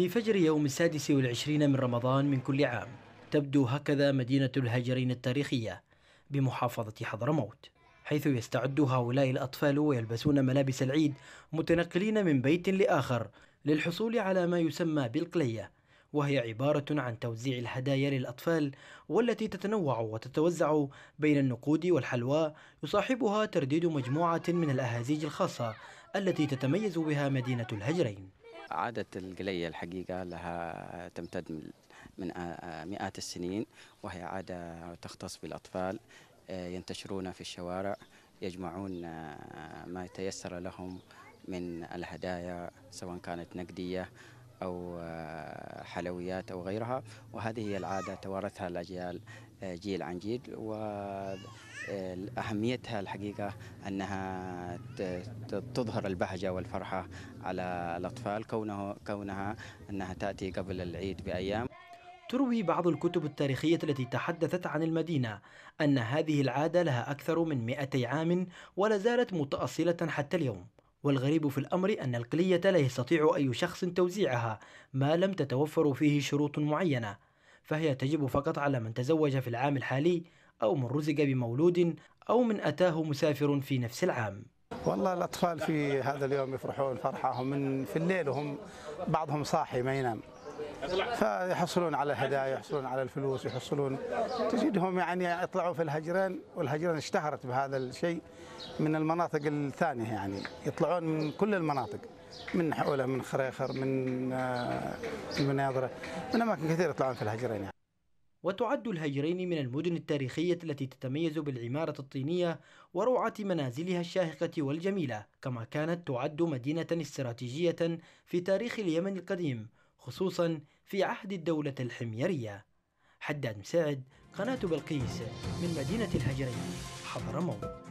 في فجر يوم السادس والعشرين من رمضان من كل عام تبدو هكذا مدينة الهجرين التاريخية بمحافظة حضرموت حيث يستعد هؤلاء الأطفال ويلبسون ملابس العيد متنقلين من بيت لآخر للحصول على ما يسمى بالقلية وهي عبارة عن توزيع الهدايا للأطفال والتي تتنوع وتتوزع بين النقود والحلوى يصاحبها ترديد مجموعة من الأهازيج الخاصة التي تتميز بها مدينة الهجرين عادة القلية الحقيقة لها تمتد من مئات السنين وهي عادة تختص بالأطفال ينتشرون في الشوارع يجمعون ما يتيسر لهم من الهدايا سواء كانت نقدية أو آه، حلويات أو غيرها وهذه هي العادة توارثها الأجيال آه، جيل عن جيل وأهميتها آه، الحقيقة أنها تظهر البهجة والفرحة على الأطفال كونه كونها أنها تأتي قبل العيد بأيام تروي بعض الكتب التاريخية التي تحدثت عن المدينة أن هذه العادة لها أكثر من 200 عام ولا زالت متأصلة حتى اليوم والغريب في الأمر أن القلية لا يستطيع أي شخص توزيعها ما لم تتوفر فيه شروط معينة فهي تجب فقط على من تزوج في العام الحالي أو من رزق بمولود أو من أتاه مسافر في نفس العام والله الأطفال في هذا اليوم يفرحون فرحهم من في الليل وهم بعضهم صاحي ما ينام فيحصلون على هدايا يحصلون على الفلوس يحصلون تجدهم يعني يطلعوا في الهجران والهجران اشتهرت بهذا الشيء من المناطق الثانية يعني يطلعون من كل المناطق من حوله من خريخر من آه، المناظرة من أماكن كثيرة يطلعون في الهجرين يعني. وتعد الهجرين من المدن التاريخية التي تتميز بالعمارة الطينية وروعة منازلها الشاهقة والجميلة كما كانت تعد مدينة استراتيجية في تاريخ اليمن القديم خصوصا في عهد الدولة الحميرية حداد مساعد قناة بلقيس من مدينة الهجرين حضرموت